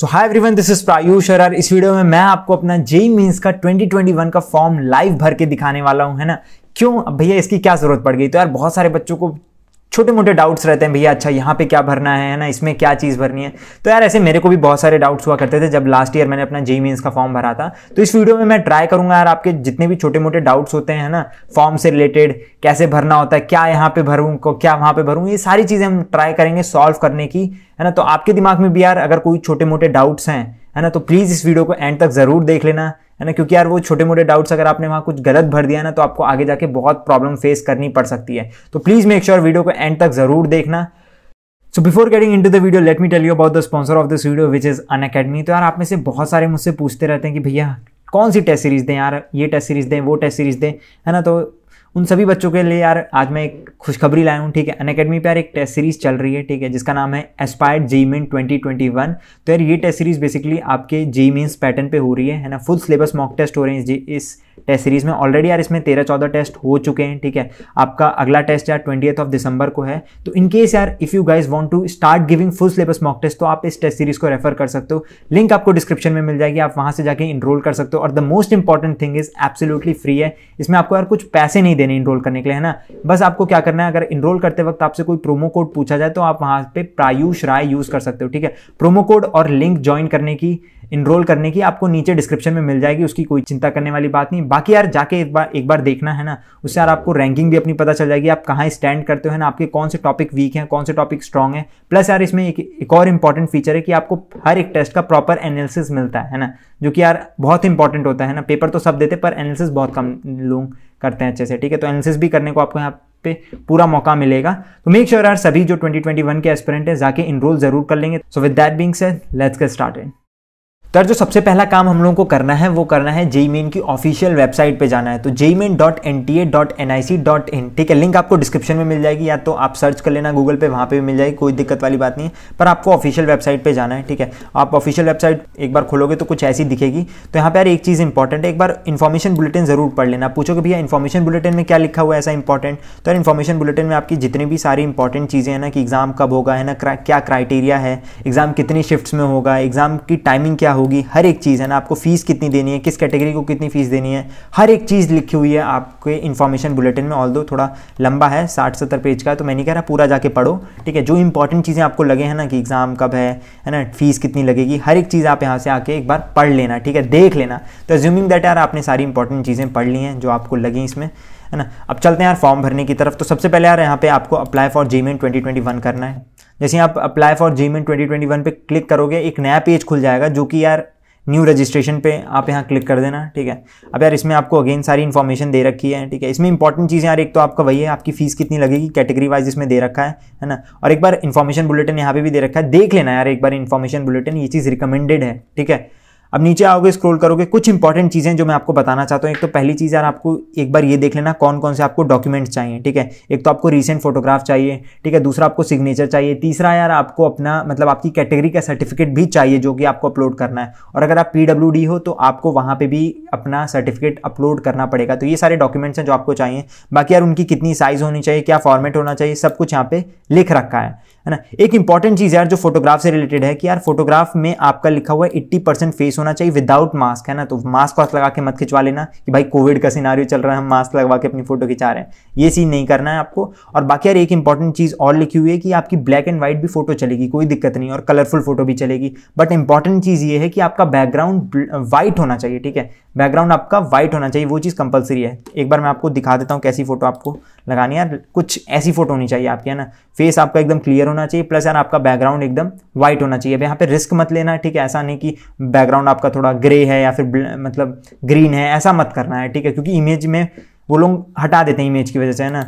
So every one this is Prayush Arar इस वीडियो में मैं आपको अपना जेई मीन्स का 2021 का फॉर्म लाइव भर के दिखाने वाला हूँ है ना क्यों भैया इसकी क्या ज़रूरत पड़ गई तो यार बहुत सारे बच्चों को छोटे मोटे डाउट्स रहते हैं भैया अच्छा यहाँ पे क्या भरना है ना इसमें क्या चीज़ भरनी है तो यार ऐसे मेरे को भी बहुत सारे डाउट्स हुआ करते थे जब लास्ट ईयर मैंने अपना जे मीन्स का फॉर्म भरा था तो इस वीडियो में मैं ट्राई करूंगा यार आपके जितने भी छोटे मोटे डाउट्स होते हैं ना फॉर्म से रिलेटेड कैसे भरना होता है क्या यहाँ पे भरूँ क्या वहाँ पे भरूँ ये सारी चीज़ें हम ट्राई करेंगे सॉल्व करने की है ना तो आपके दिमाग में भी यार अगर कोई छोटे मोटे डाउट्स हैं है ना तो प्लीज़ इस वीडियो को एंड तक ज़रूर देख लेना है ना क्योंकि यार वो छोटे मोटे डाउट्स अगर आपने वहाँ कुछ गलत भर दिया ना तो आपको आगे जाके बहुत प्रॉब्लम फेस करनी पड़ सकती है तो प्लीज़ मेक श्योर वीडियो को एंड तक ज़रूर देखना so before getting in to the video let me tell you about the sponsor of this video which is Unacademy तो यार आप में से बहुत सारे मुझसे पूछते रहते हैं कि भैया कौन सी टेस्ट सीरीज़ दें यार ये टेस्ट सीरीज़ दें वो टेस्ट सीरीज़ दें है ना तो उन सभी बच्चों के लिए यार आज मैं एक खुशखबरी लाया हूँ ठीक है अन अकेडमी पर यार एक टेस्ट सीरीज चल रही है ठीक है जिसका नाम है aspired JEE Main twenty twenty one तो यार ये टेस्ट सीरीज बेसिकली आपके जी मीन्स पैटर्न पे हो रही है है ना फुल सिलेबस मॉक टेस्ट हो रहे हैं इस टेस्ट सीरीज में ऑलरेडी यार इसमें तेरह चौदह टेस्ट हो चुके हैं ठीक है आपका अगला टेस्ट यार ट्वेंटी ऑफ दिसंबर को है तो इन केस यार if you guys want to start giving full syllabus mock test तो आप इस टेस्ट सीरीज को रेफर कर सकते हो लिंक आपको डिस्क्रिप्शन में मिल जाएगी आप वहाँ से जाके इनरोल कर सकते हो और the most important thing is absolutely free है इसमें आपको यार कुछ पैसे नहीं देने इनरोल करने के लिए है ना बस आपको क्या करना है अगर इनरोल करते वक्त आपसे कोई प्रोमो कोड पूछा जाए तो आप वहां पे प्रायूष राय यूज़ कर सकते हो ठीक है प्रोमो कोड और लिंक ज्वाइन करने की इनरोल करने की आपको नीचे डिस्क्रिप्शन में मिल जाएगी उसकी कोई चिंता करने वाली बात नहीं बाकी यार जाके एक बार एक बार देखना है ना उससे यार आपको रैंकिंग भी अपनी पता चल जाएगी आप कहाँ स्टैंड करते हो ना आपके कौन से टॉपिक वीक हैं कौन से टॉपिक स्ट्रॉन्ग है प्लस यार इसमें एक, एक और इंपॉर्टेंट फीचर है कि आपको हर एक टेस्ट का प्रॉपर एनालिसिस मिलता है ना जो कि यार बहुत इंपॉर्टेंट होता है ना पेपर तो सब देते पर एनालिसिस बहुत कम लोग करते हैं अच्छे से ठीक है तो एनालिसिस भी करने को आपको यहाँ पे पूरा मौका मिलेगा तो मेक श्योर यार सभी जो 2021 के एस्पिरेंट हैं जाके इनरोल जरूर कर लेंगे so with that being said let's get started तो जो सबसे पहला काम हम लोगों को करना है वो करना है जेई मेन की ऑफिशियल वेबसाइट पे जाना है तो JEE Main dot N T A dot N I C dot in ठीक है लिंक आपको डिस्क्रिप्शन में मिल जाएगी या तो आप सर्च कर लेना गूगल पे वहाँ पे भी मिल जाएगी कोई दिक्कत वाली बात नहीं है पर आपको ऑफिशियल वेबसाइट पे जाना है ठीक है आप ऑफिशियल वेबसाइट एक बार खोलोगे तो कुछ ऐसी दिखेगी तो यहाँ पर यार एक चीज़ इंपॉर्टेंट है एक बार इन्फॉर्मेशन बुलेटिन ज़रूर पढ़ लेना पूछो कि भैया इन्फॉर्मेशन बुलेटिन में क्या लिखा हुआ है ऐसा इंपॉर्टेंट तो यार इन्फॉर्मेशन बुलेटिन में आपकी जितनी भी सारी इंपॉर्टेंट चीज़ें हैं ना कि एग्ज़ाम कब होगा है ना क्या क्राइटेरिया है एग्ज़ाम कितनी शिफ्ट में होगा एग्ज़ाम की टाइमिंग क्या होगी होगी हर एक चीज़ है ना आपको फ़ीस कितनी देनी है किस कैटेगरी को कितनी फ़ीस देनी है हर एक चीज़ लिखी हुई है आपके इन्फॉर्मेशन बुलेटिन में ऑल थोड़ा लंबा है साठ सत्तर पेज का तो मैं नहीं कह रहा पूरा जाके पढ़ो ठीक है जो इंपॉर्टेंट चीज़ें आपको लगे हैं ना कि एग्ज़ाम कब है है ना फ़ीस कितनी लगेगी हर एक चीज़ आप यहाँ से आके एक बार पढ़ लेना ठीक है देख लेना तो एज्यूमिंग दैट यार आपने सारी इंपॉर्टेंट चीज़ें पढ़ ली हैं जो आपको लगी इसमें है ना अब चलते हैं यार फॉर्म भरने की तरफ तो सबसे पहले यार यहाँ पे आपको apply for JEE Main twenty करना है जैसे आप apply for JEE Main twenty twenty one पर क्लिक करोगे एक नया पेज खुल जाएगा जो कि यार न्यू रजिस्ट्रेशन पे आप यहाँ क्लिक कर देना ठीक है अब यार इसमें आपको अगेन सारी इन्फॉर्मेशन दे रखी है ठीक है इसमें इंपॉर्टेंट चीज़ यार एक तो आपका वही है आपकी फीस कितनी लगेगी कैटेगरी वाइज इसमें दे रखा है है ना और एक बार इन्फॉर्मेशन बुलेटिन यहाँ पे भी दे रखा है देख लेना यार एक बार इन्फॉर्मेशन बुलेटिन ये चीज़ रिकमेंडेड है ठीक है अब नीचे आओगे स्क्रॉल करोगे कुछ इंपॉर्टेंट चीज़ें जो मैं आपको बताना चाहता हूँ एक तो पहली चीज़ यार आपको एक बार ये देख लेना कौन कौन से आपको डॉक्यूमेंट्स चाहिए ठीक है एक तो आपको रीसेंट फोटोग्राफ चाहिए ठीक है दूसरा आपको सिग्नेचर चाहिए तीसरा यार आपको अपना मतलब आपकी कैटेगरी का सर्टिफिकेट भी चाहिए जो कि आपको अपलोड करना है और अगर आप पी हो तो आपको वहाँ पर भी अपना सर्टिफिकेट अपलोड करना पड़ेगा तो ये सारे डॉक्यूमेंट्स हैं जो आपको चाहिए बाकी यार उनकी कितनी साइज़ होनी चाहिए क्या फॉर्मेट होना चाहिए सब कुछ यहाँ पर लिख रखा है है ना एक इंपॉर्टेंट चीज़ यार जो फोटोग्राफ से रिलेटेड है कि यार फोटोग्राफ में आपका लिखा हुआ है एट्टी परसेंट फेस होना चाहिए विदाउट मास्क है ना तो मास्क वास्क लगा के मत खिंचवा लेना कि भाई कोविड का सिनारियो चल रहा है हम मास्क लगवा के अपनी फोटो खिंचा रहे हैं ये सीन नहीं करना है आपको और बाकी यार एक इंपॉर्टेंट चीज़ और लिखी हुई है कि आपकी ब्लैक एंड व्हाइट भी फोटो चलेगी कोई दिक्कत नहीं और कलरफुल फोटो भी चलेगी बट इंपॉर्टेंट चीज़ ये है कि आपका बैकग्राउंड वाइट होना चाहिए ठीक है बैकग्राउंड आपका वाइट होना चाहिए वो चीज़ कंपलसरी है एक बार मैं आपको दिखा देता हूँ कैसी फोटो आपको लगानी है कुछ ऐसी फोटो होनी चाहिए आपकी है ना फेस आपका एकदम क्लियर होना चाहिए प्लस यार आपका बैकग्राउंड एकदम व्हाइट होना चाहिए अब यहाँ पे रिस्क मत लेना ठीक है ऐसा नहीं कि बैकग्राउंड आपका थोड़ा ग्रे है या फिर मतलब ग्रीन है ऐसा मत करना है ठीक है क्योंकि इमेज में वो लोग हटा देते हैं इमेज की वजह से है ना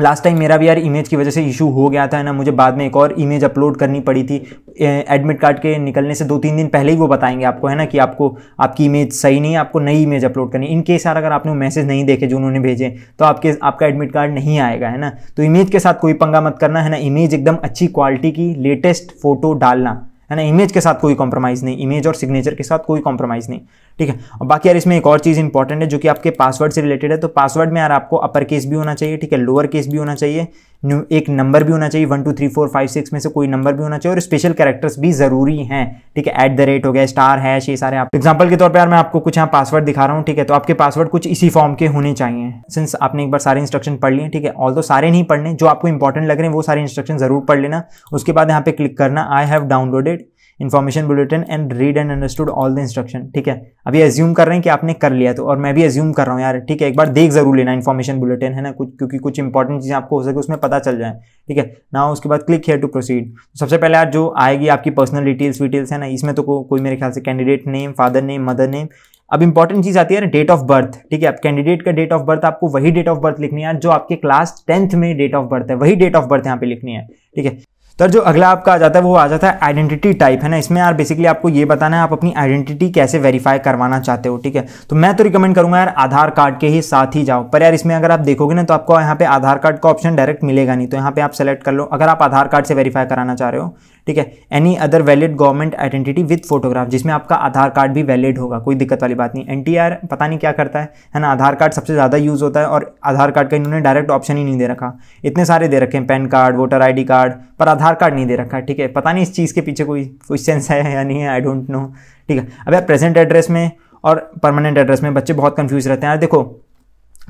लास्ट टाइम मेरा भी यार इमेज की वजह से इशू हो गया था ना मुझे बाद में एक और इमेज अपलोड करनी पड़ी थी एडमिट कार्ड के निकलने से दो तीन दिन पहले ही वो बताएंगे आपको है ना कि आपको आपकी इमेज सही नहीं है आपको नई इमेज अपलोड करनी इन केस यार अगर आपने मैसेज नहीं देखे जो उन्होंने भेजे तो आपके आपका एडमिट कार्ड नहीं आएगा है ना तो इमेज के साथ कोई पंगा मत करना है ना इमेज एकदम अच्छी क्वालिटी की लेटेस्ट फोटो डालना है ना इमेज के साथ कोई कॉम्प्रोमाइज़ नहीं इमेज और सिग्नेचर के साथ कोई कॉम्प्रोमाइज़ नहीं ठीक है और बाकी यार इसमें एक और चीज़ इंपॉर्टेंट है जो कि आपके पासवर्ड से रिलेटेड है तो पासवर्ड में यार आपको अपर केस भी होना चाहिए ठीक है लोअर केस भी होना चाहिए एक नंबर भी होना चाहिए one two three four five six में से कोई नंबर भी होना चाहिए और स्पेशल कैरेक्टर्स भी ज़रूरी हैं ठीक है एट द रेट हो गया स्टार है ये सारे आप एग्जाम्पल के तौर पर मैं आपको कुछ यहाँ पासवर्ड दिखा रहा हूँ ठीक है तो आपके पासवर्ड कुछ इसी फॉर्म के होने चाहिए सिंस आपने एक बार सारे इंस्ट्रक्शन पढ़ लिए ठीक है ऑल तो सारे नहीं पढ़ने जो आपको इंपॉर्टेंट लग रहे हैं वो सारे इंस्ट्रक्शन ज़रूर पढ़ लेना उसके बाद यहाँ पे क्लिक करना I have downloaded information bulletin and read and understood all the instruction ठीक है अभी एज्यूम कर रहे हैं कि आपने कर लिया तो और मैं भी एज्यूम कर रहा हूँ यार ठीक है एक बार देख जरूर लेना इन्फॉर्मेशन बुलेटिन है ना कुछ क्योंकि कुछ इंपॉर्टेंट चीज़ें आपको हो सके उसमें पता चल जाए ठीक है ना उसके बाद क्लिक हेयर टू प्रोसीड सबसे पहले यार जो आएगी आपकी पर्सनल डिटेल्स वीटेल्स है ना इसमें तो को, कोई मेरे ख्याल से candidate name father name mother name अब इंपॉर्टेंट चीज़ आती है ना डेट ऑफ बर्थ ठीक है अब कैंडिडेट का डेट ऑफ बर्थ आपको वही डेट ऑफ बर्थ लिखनी है जो आपके क्लास टेंथ में डेट ऑफ बर्थ है वही डेट ऑफ बर्थ यहाँ पे लिखनी है ठीक है तो जो अगला आपका आ जाता है वो आ जाता है आइडेंटिटी टाइप है ना इसमें यार बेसिकली आपको ये बताना है आप अपनी आइडेंटिटी कैसे वेरीफाई करवाना चाहते हो ठीक है तो मैं तो रिकमेंड करूंगा यार आधार कार्ड के ही साथ ही जाओ पर यार इसमें अगर आप देखोगे ना तो आपको यहाँ पे आधार कार्ड का ऑप्शन डायरेक्ट मिलेगा नहीं तो यहाँ पे आप सेलेक्ट कर लो अगर आप आधार कार्ड से वेरीफाई कराना चाह रहे हो ठीक है any other valid government identity with photograph जिसमें आपका आधार कार्ड भी वैलिड होगा कोई दिक्कत वाली बात नहीं एन पता नहीं क्या करता है है ना आधार कार्ड सबसे ज़्यादा यूज़ होता है और आधार कार्ड का इन्होंने डायरेक्ट ऑप्शन ही नहीं दे रखा इतने सारे दे रखे हैं PAN card voter I card पर आधार आधार कार्ड नहीं दे रखा है ठीक है पता नहीं इस चीज़ के पीछे कोई कोई सेंस है या नहीं है आई डोंट नो ठीक है अब यार प्रेजेंट एड्रेस में और परमानेंट एड्रेस में बच्चे बहुत कंफ्यूज रहते हैं यार देखो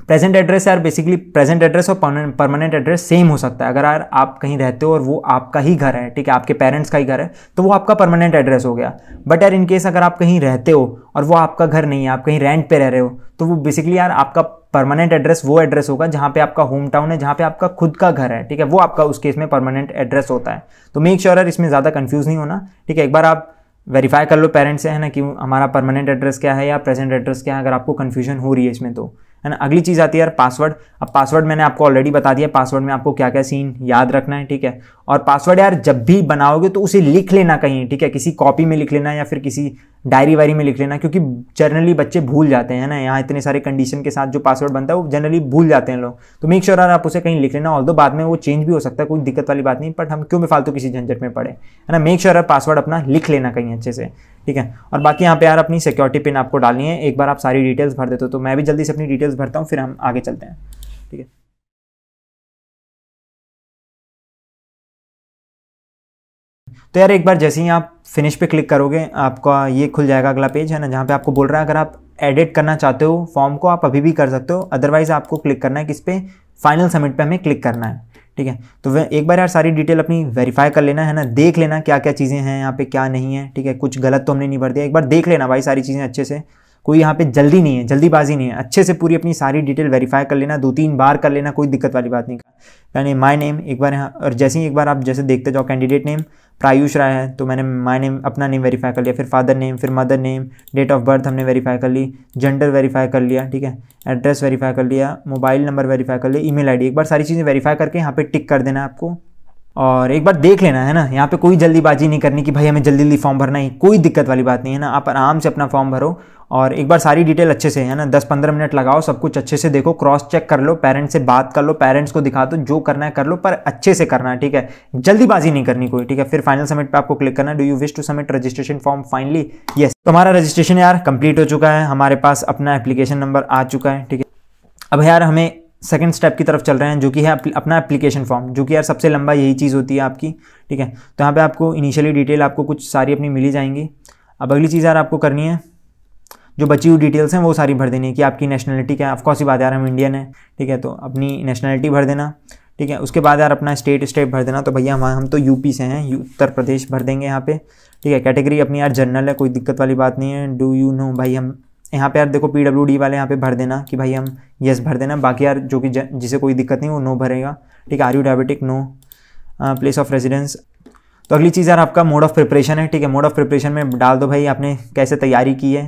प्रेजेंट एड्रेस यार बेसिकली प्रेजेंट एड्रेस और परमानेंट एड्रेस सेम हो सकता है अगर यार आप कहीं रहते हो और वो आपका ही घर है ठीक है आपके पेरेंट्स का ही घर है तो वो आपका परमानेंट एड्रेस हो गया बट यार इनकेस अगर आप कहीं रहते हो और वो आपका घर नहीं है आप कहीं रेंट पे रह रहे हो तो वो बेसिकली यार आपका परमानेंट एड्रेस वो एड्रेस होगा जहाँ पे आपका होम टाउन है जहाँ पे आपका खुद का घर है ठीक है वो आपका उस केस में परमानेंट एड्रेस होता है तो मेक श्योर यार इसमें ज़्यादा कन्फ्यूज़ नहीं होना ठीक है एक बार आप वेरीफाई कर लो पेरेंट्स से है ना कि हमारा परमानेंट एड्रेस क्या है या प्रेजेंट एड्रेस क्या है अगर आपको कन्फ्यूजन हो रही है इसमें तो है ना अगली चीज़ आती है यार पासवर्ड अब पासवर्ड मैंने आपको ऑलरेडी बता दिया पासवर्ड में आपको क्या क्या सीन याद रखना है ठीक है और पासवर्ड यार जब भी बनाओगे तो उसे लिख लेना कहीं ठीक है किसी कॉपी में लिख लेना या फिर किसी डायरी वायरी में लिख लेना क्योंकि जनरली बच्चे भूल जाते हैं ना यहाँ इतने सारे कंडीशन के साथ जो पासवर्ड बनता है वो जनरली भूल जाते हैं लोग तो मेक श्योर आप उसे कहीं लिख लेना ऑल दो बाद में वो चेंज भी हो सकता है कोई दिक्कत वाली बात नहीं बट हम क्यों फालतू किसी झंझट में पड़े है ना मेक श्योर आप पासवर्ड अपना लिख लेना कहीं अच्छे से ठीक है और बाकी यहाँ पे यार अपनी सिक्योरिटी पिन आपको डालनी है एक बार आप सारी डिटेल्स भर देते हो तो मैं भी जल्दी से अपनी डिटेल्स भरता हूँ फिर हम आगे चलते हैं ठीक है तो यार एक बार जैसे ही आप फिनिश पे क्लिक करोगे आपका ये खुल जाएगा अगला पेज है ना जहाँ पे आपको बोल रहा है अगर आप एडिट करना चाहते हो फॉर्म को आप अभी भी कर सकते हो अदरवाइज़ आपको क्लिक करना है किस पे फाइनल सबमिट पे हमें क्लिक करना है ठीक है तो एक बार यार सारी डिटेल अपनी वेरीफाई कर लेना है ना देख लेना क्या क्या चीज़ें हैं यहाँ पे क्या नहीं है ठीक है कुछ गलत तो हमने नहीं भर दिया एक बार देख लेना भाई सारी चीज़ें अच्छे से कोई यहाँ पे जल्दी नहीं है जल्दीबाजी नहीं है अच्छे से पूरी अपनी सारी डिटेल वेरीफाई कर लेना दो तीन बार कर लेना कोई दिक्कत वाली बात नहीं यानी माय नेम एक बार यहाँ और जैसे ही एक बार आप जैसे देखते जाओ कैंडिडेट नेम प्रायूष राय है तो मैंने माय नेम अपना नेम वेरीफाई कर लिया फिर फादर नेम फिर mother name date of birth हमने वेरीफाई कर ली जेंडर वेरीफाई कर लिया ठीक है एड्रेस वेरीफाई कर लिया मोबाइल नंबर वेरीफाई कर लिया ई मेल एक बार सारी चीज़ें वेरीफाई करके यहाँ पे टिक कर देना आपको और एक बार देख लेना है ना यहाँ पे कोई जल्दीबाजी नहीं करनी कि भाई हमें जल्दी जल्दी फॉर्म भरना है कोई दिक्कत वाली बात नहीं है ना आप आराम से अपना फॉर्म भरो और एक बार सारी डिटेल अच्छे से है ना दस पंद्रह मिनट लगाओ सब कुछ अच्छे से देखो क्रॉस चेक कर लो पेरेंट्स से बात कर लो पेरेंट्स को दिखा दो जो करना है कर लो पर अच्छे से करना है ठीक है जल्दीबाजी नहीं करनी कोई ठीक है फिर फाइनल सबमिट पे आपको क्लिक करना do you wish to submit registration form finally yes तो हमारा रजिस्ट्रेशन यार कंप्लीट हो चुका है हमारे पास अपना एप्लीकेशन नंबर आ चुका है ठीक है अब यार हमें सेकेंड स्टेप की तरफ चल रहे हैं जो कि है अपना एप्लीकेशन फॉर्म जो कि यार सबसे लंबा यही चीज़ होती है आपकी ठीक है तो यहाँ पे आपको इनिशियली डिटेल आपको कुछ सारी अपनी मिली जाएंगी अब अगली चीज़ यार आपको करनी है जो बची हुई डिटेल्स हैं वो सारी भर देनी है कि आपकी नेशनलिटी क्या है ऑफकोर्स ही बात यार हम इंडियन है ठीक है तो अपनी नेशनलिटी भर देना ठीक है उसके बाद यार अपना स्टेट स्टेट भर देना तो भैया हम हम तो यूपी से हैं उत्तर प्रदेश भर देंगे यहाँ पे ठीक है कैटेगरी अपनी यार जनरल है कोई दिक्कत वाली बात नहीं है डू यू नो भाई हम यहाँ पे यार देखो पी डब्ल्यू डी वाले यहाँ पे भर देना कि भाई हम यस भर देना बाकी यार जो कि जिसे कोई दिक्कत नहीं वो नो भरेगा ठीक है are you diabetic no place of residence तो अगली चीज़ यार आपका मोड ऑफ़ प्रिपरेशन है ठीक है मोड ऑफ़ प्रिपरेशन में डाल दो भाई आपने कैसे तैयारी की है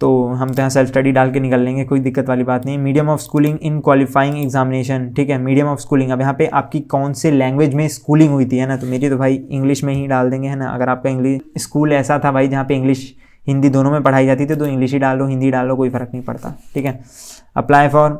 तो हम तो यहाँ सेल्फ स्टडी डाल के निकल लेंगे कोई दिक्कत वाली बात नहीं medium of schooling in qualifying examination ठीक है मीडियम ऑफ स्कूलिंग अब यहाँ पे आपकी कौन से लैंग्वेज में स्कूलिंग हुई थी है ना तो मेरी तो भाई इंग्लिश में ही डाल देंगे है ना अगर आपका इंग्लिश स्कूल ऐसा था भाई जहाँ पे इंग्लिश हिंदी दोनों में पढ़ाई जाती थी तो इंग्लिश ही डालो हिंदी डालो कोई फ़र्क नहीं पड़ता ठीक है apply for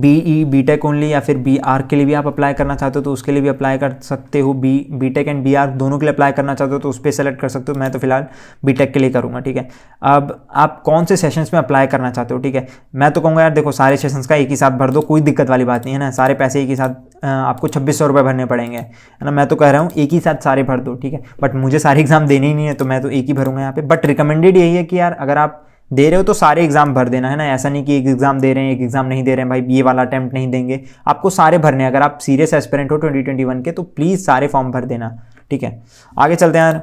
B E B Tech only या फिर बी आर के लिए भी आप अप्लाई करना चाहते हो तो उसके लिए भी अप्लाई कर सकते हो B B Tech and B R दोनों के लिए अप्लाई करना चाहते हो तो उस पर सेलेक्ट कर सकते हो मैं तो फिलहाल बी टेक के लिए करूँगा ठीक है अब आप कौन से सेशंस में अप्लाई करना चाहते हो ठीक है मैं तो कहूँगा यार देखो सारे सेशंस का एक ही साथ भर दो कोई दिक्कत वाली बात नहीं है ना सारे पैसे एक ही साथ आपको छब्बीस सौ रुपये भरने पड़ेंगे है ना मैं तो कह रहा हूँ एक ही साथ सारे भर दो ठीक है बट मुझे सारे एग्ज़ाम देने ही नहीं है तो मैं तो एक ही भरूँगा यहाँ पे बट रिकमेंडेड यही है कि यार अगर आप दे रहे हो तो सारे एग्जाम भर देना है ना ऐसा नहीं कि एक एग्जाम दे रहे हैं एक एग्जाम नहीं दे रहे हैं भाई ये वाला अटैम्प्ट नहीं देंगे आपको सारे भरने अगर आप सीरियस एस्पेरेंट हो 2021 के तो प्लीज़ सारे फॉर्म भर देना ठीक है आगे चलते हैं यार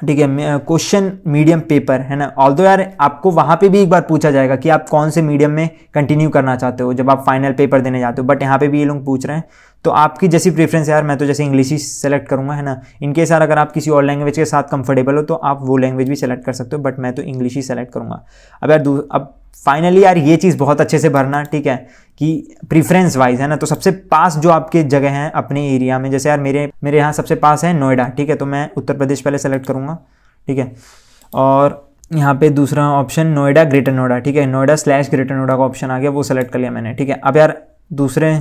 ठीक है क्वेश्चन मीडियम पेपर है ना ऑल दो यार आपको वहाँ पे भी एक बार पूछा जाएगा कि आप कौन से मीडियम में कंटिन्यू करना चाहते हो जब आप फाइनल पेपर देने जाते हो बट यहाँ पे भी ये लोग पूछ रहे हैं तो आपकी जैसी प्रेफरेंस यार मैं तो जैसे इंग्लिश ही सेलेक्ट करूँगा है ना इनके यार अगर आप किसी और लैंग्वेज के साथ कंफर्टेबल हो तो आप वो लैंग्वेज भी सेलेक्ट कर सकते हो बट मैं तो इंग्लिश ही सेलेक्ट करूँगा अब यार अब फाइनली यार ये चीज़ बहुत अच्छे से भरना ठीक है कि प्रिफ्रेंस वाइज है ना तो सबसे पास जो आपके जगह हैं अपने एरिया में जैसे यार मेरे मेरे यहाँ सबसे पास है नोएडा ठीक है तो मैं उत्तर प्रदेश पहले सेलेक्ट करूँगा ठीक है और यहाँ पे दूसरा ऑप्शन नोएडा ग्रेटर नोएडा ठीक है नोएडा स्लैश ग्रेटर नोएडा का ऑप्शन आ गया वो सेलेक्ट कर लिया मैंने ठीक है अब यार दूसरे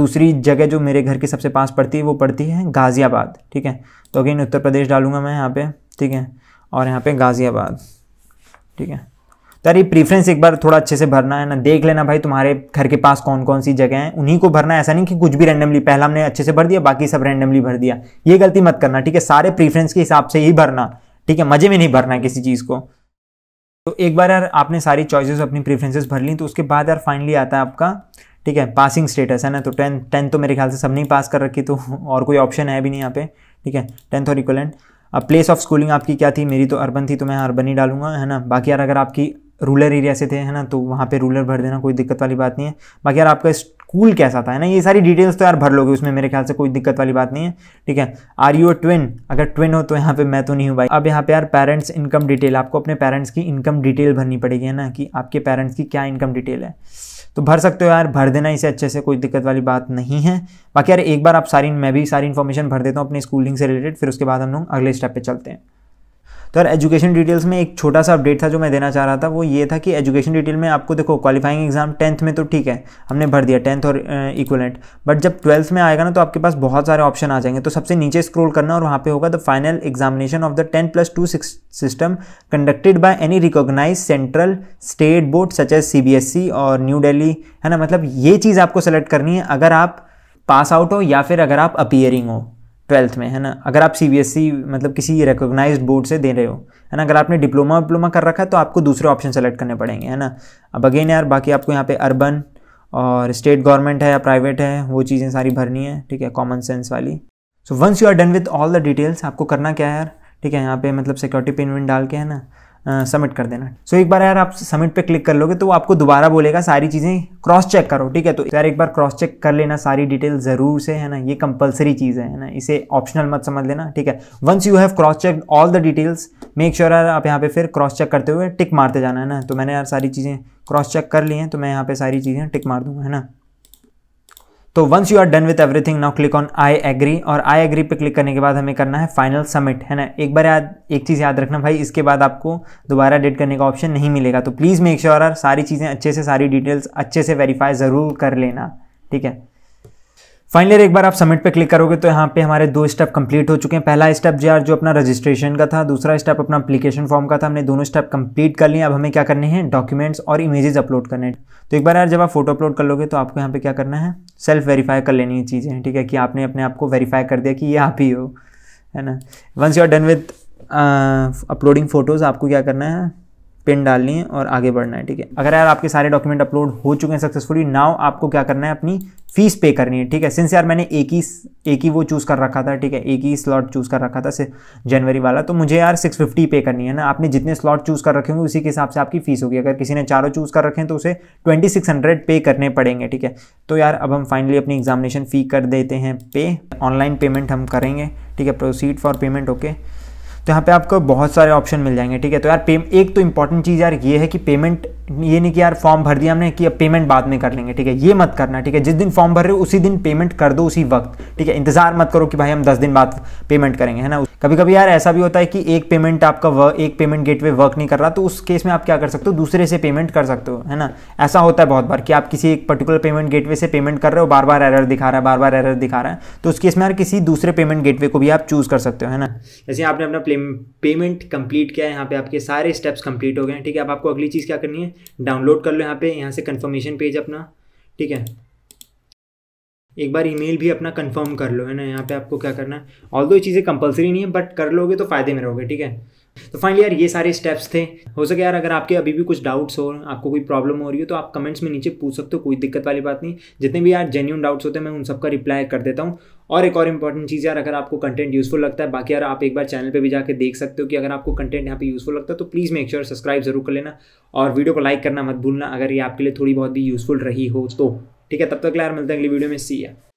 दूसरी जगह जो मेरे घर के सबसे पास पड़ती है वो पड़ती है गाज़ियाबाद ठीक है तो अगेन उत्तर प्रदेश डालूंगा मैं यहाँ पे ठीक है और यहाँ पे गाज़ियाबाद ठीक है तो यार ये प्रीफ्रेंस एक बार थोड़ा अच्छे से भरना है ना देख लेना भाई तुम्हारे घर के पास कौन कौन सी जगह हैं उन्हीं को भरना है ऐसा नहीं कि कुछ भी रैंडमली पहला हमने अच्छे से भर दिया बाकी सब रैंडमली भर दिया ये गलती मत करना ठीक है सारे प्रीफ्रेंस के हिसाब से ही भरना ठीक है मजे में नहीं भरना है किसी चीज़ को तो एक बार यार आपने सारी चॉइसेस अपनी प्रेफरेंसेस भर ली तो उसके बाद यार फाइनली आता है आपका ठीक है पासिंग स्टेटस है ना तो टेंथ टेंथ तो मेरे ख्याल से सबने ही पास कर रखी तो और कोई ऑप्शन है भी नहीं यहाँ पे ठीक है टेंथ और इक्वलेंट अब प्लेस ऑफ स्कूलिंग आपकी क्या थी मेरी तो अर्बन थी तो मैं अर्बन ही डालूंगा है ना बाकी यार अगर आपकी रूरल एरिया से थे है ना तो वहाँ पे रूरल भर देना कोई दिक्कत वाली बात नहीं है बाकी यार आपका स्कूल कैसा था है ना ये सारी डिटेल्स तो यार भर लोगे उसमें मेरे ख्याल से कोई दिक्कत वाली बात नहीं है ठीक है आर यू ट्विन अगर ट्विन हो तो यहाँ पे मैं तो नहीं हूँ भाई अब यहाँ पे यार पेरेंट्स इनकम डिटेल आपको अपने पेरेंट्स की इनकम डिटेल भरनी पड़ेगी है ना कि आपके पेरेंट्स की क्या इनकम डिटेल है तो भर सकते हो यार भर देना इसे अच्छे से कोई दिक्कत वाली बात नहीं है बाकी यार एक बार आप सारी मैं भी सारी इन्फॉर्मेशन भर देता हूँ अपनी स्कूलिंग से रिलेटेड फिर उसके बाद हम लोग अगले स्टेप पर चलते हैं तो यार एजुकेशन डिटेल्स में एक छोटा सा अपडेट था जो मैं देना चाह रहा था वो ये था कि एजुकेशन डिटेल में आपको देखो क्वालिफाइंग एग्जाम टेंथ में तो ठीक है हमने भर दिया टेंथ और इक्वलेंट बट जब ट्वेल्थ में आएगा ना तो आपके पास बहुत सारे ऑप्शन आ जाएंगे तो सबसे नीचे स्क्रोल करना और वहाँ पे होगा the final examination of the ten plus two system conducted by any recognise central state board such as C और न्यू डेली है ना मतलब ये चीज़ आपको सेलेक्ट करनी है अगर आप पास आउट हो या फिर अगर आप अपियरिंग हो ट्वेल्थ में है ना अगर आप सी e, मतलब किसी रिकोगनाइज बोर्ड से दे रहे हो है ना अगर आपने डिप्लोमा वप्लोमा कर रखा है तो आपको दूसरे ऑप्शन सेलेक्ट करने पड़ेंगे है ना अब अगेन यार बाकी आपको यहाँ पे अर्बन और स्टेट गवर्नमेंट है या प्राइवेट है वो चीज़ें सारी भरनी है ठीक है कॉमन सेंस वाली so once you are done with all the details आपको करना क्या है यार ठीक है यहाँ पे मतलब सिक्योरिटी पिन विन डाल के है ना सबमिट कर देना सो so, एक बार यार आप सबमिट पे क्लिक कर लोगे तो वो आपको दोबारा बोलेगा सारी चीज़ें क्रॉस चेक करो ठीक है तो यार एक बार क्रॉस चेक कर लेना सारी डिटेल ज़रूर से है ना ये कंपलसरी चीज़ है ना इसे ऑप्शनल मत समझ लेना ठीक है once you have cross check all the details make sure यार आप यहाँ पे फिर क्रॉस चेक करते हुए टिक मारते जाना है ना तो मैंने यार सारी चीज़ें क्रॉस चेक कर ली हैं तो मैं यहाँ पे सारी चीज़ें टिक मार दूँगा है ना तो once you are done with everything now click on I agree और आई एग्री पे क्लिक करने के बाद हमें करना है फाइनल सबमिट है ना एक बार याद एक चीज़ याद रखना भाई इसके बाद आपको दोबारा एडिट करने का ऑप्शन नहीं मिलेगा तो प्लीज़ मेक श्योर सारी चीज़ें अच्छे से सारी डिटेल्स अच्छे से वेरीफाई ज़रूर कर लेना ठीक है फाइनली एक बार आप सबमिट पे क्लिक करोगे तो यहाँ पे हमारे दो स्टेप कंप्लीट हो चुके हैं पहला स्टेप जो यार जो अपना रजिस्ट्रेशन का था दूसरा स्टेप अपना एप्लीकेशन फॉर्म का था हमने दोनों स्टेप कंप्लीट कर लिए अब हमें क्या करने हैं डॉक्यूमेंट्स और इमेजेस अपलोड करने तो एक बार यार जब आप फोटो अपलोड कर लोगे तो आपको यहाँ पे क्या करना है सेल्फ वेरीफाई कर लेनी चीज़ें ठीक है कि आपने अपने आप को वेरीफाई कर दिया कि ये आप ही हो है ना once you are done with uploading photos आपको क्या करना है पिन डालनी है और आगे बढ़ना है ठीक है अगर यार आपके सारे डॉक्यूमेंट अपलोड हो चुके हैं सक्सेसफुली नाउ आपको क्या करना है अपनी फीस पे करनी है ठीक है सिंस यार मैंने एक ही एक ही वो चूज़ कर रखा था ठीक है एक ही स्लॉट चूज़ कर रखा था जनवरी वाला तो मुझे यार सिक्स फिफ्टी पे करनी है ना आपने जितने स्लॉट चूज़ कर रखे होंगे उसी के हिसाब से आपकी फीस होगी अगर किसी ने चारों चूज़ कर रखे हैं तो उसे ट्वेंटी सिक्स हंड्रेड पे करने पड़ेंगे ठीक है तो यार अब हम फाइनली अपनी एग्जामिनेशन फ़ी कर देते हैं पे ऑनलाइन पेमेंट हम करेंगे ठीक है proceed for payment okay okay. तो यहाँ पे आपको बहुत सारे ऑप्शन मिल जाएंगे ठीक है तो यार पे एक तो इंपॉर्टेंट चीज़ यार ये है कि पेमेंट ये नहीं कि यार फॉर्म भर दिया हमने कि अब पेमेंट बाद में कर लेंगे ठीक है ये मत करना ठीक है जिस दिन फॉर्म भर रहे हो उसी दिन पेमेंट कर दो उसी वक्त ठीक है इंतजार मत करो कि भाई हम दस दिन बाद पेमेंट करेंगे है ना कभी कभी यार ऐसा भी होता है कि एक पेमेंट आपका वर्क एक पेमेंट गेटवे वर्क नहीं कर रहा तो उस केस में आप क्या कर सकते हो दूसरे से पेमेंट कर सकते हो है ना ऐसा होता है बहुत बार कि आप किसी एक पर्टिकुलर पेमेंट गेटवे से पेमेंट कर रहे हो बार बार एरर दिखा रहा है बार बार एरर दिखा रहा है तो उस केस में यार किसी दूसरे पेमेंट गेट को भी आप चूज़ कर सकते हो है ना जैसे आपने अपना पेमेंट कंप्लीट किया है यहाँ पे आपके सारे स्टेप्स कंप्लीट हो गए हैं ठीक है अब आपको अगली चीज़ क्या करनी है डाउनलोड कर लो यहाँ पे यहाँ से कंफर्मेशन पेज अपना ठीक है एक बार ईमेल भी अपना कंफर्म कर लो है ना यहाँ पे आपको क्या करना है ऑल दो चीज़ें कंपलसरी नहीं है बट कर लोगे तो फ़ायदे में रहोगे ठीक है तो फाइनली यार ये सारे स्टेप्स थे हो सके यार अगर आपके अभी भी कुछ डाउट्स हो आपको कोई प्रॉब्लम हो रही हो तो आप कमेंट्स में नीचे पूछ सकते हो कोई दिक्कत वाली बात नहीं जितने भी यार जेन्यून डाउट्स होते हैं मैं उन सबका रिप्लाई कर देता हूँ और एक और इंपॉर्टेंट चीज़ यार अगर आपको कंटेंट यूजफुल लगता है बाकी यार आप एक बार चैनल पर भी जाकर देख सकते हो कि अगर आपको कंटेंट यहाँ पर यूजफुल लगता है तो प्लीज़ मेक श्योर सब्सक्राइब जरूर कर लेना और वीडियो को लाइक करना मत भूलना अगर ये आपके लिए थोड़ी बहुत भी यूजफुल रही हो तो ठीक है तब तक यार मिलते हैं अगली वीडियो में सी या